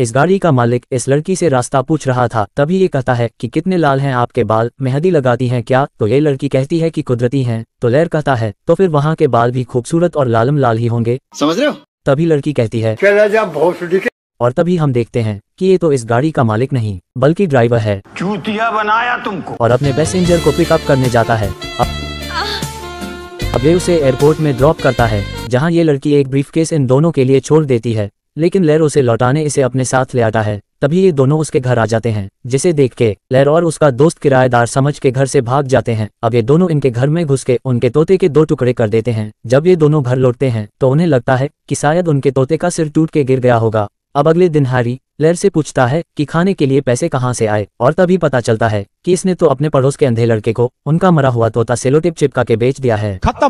इस गाड़ी का मालिक इस लड़की से रास्ता पूछ रहा था तभी ये कहता है कि कितने लाल हैं आपके बाल मेहंदी लगाती हैं क्या तो ये लड़की कहती है कि कुदरती हैं तो लैर कहता है तो फिर वहाँ के बाल भी खूबसूरत और लालम लाल ही होंगे समझ रहे हो तभी लड़की कहती है और तभी हम देखते हैं कि ये तो इस गाड़ी का मालिक नहीं बल्कि ड्राइवर है चूतिया बनाया तुमको और अपने पैसेंजर को पिकअप करने जाता है अब ये उसे एयरपोर्ट में ड्रॉप करता है जहाँ ये लड़की एक ब्रीफकेस इन दोनों के लिए छोड़ देती है लेकिन लेर उसे लौटाने इसे अपने साथ ले आता है तभी ये दोनों उसके घर आ जाते हैं जिसे देख के लहर और उसका दोस्त किराएदार समझ के घर से भाग जाते हैं अब ये दोनों इनके घर में घुस के उनके तोते के दो टुकड़े कर देते हैं जब ये दोनों घर लौटते हैं तो उन्हें लगता है कि शायद उनके तोते का सिर टूट के गिर गया होगा अब अगले दिन हारी लहर से पूछता है कि खाने के लिए पैसे कहाँ से आए और तभी पता चलता है कि इसने तो अपने पड़ोस के अंधे लड़के को उनका मरा हुआ तोता सेलोटिप चिपका के बेच दिया है खत्म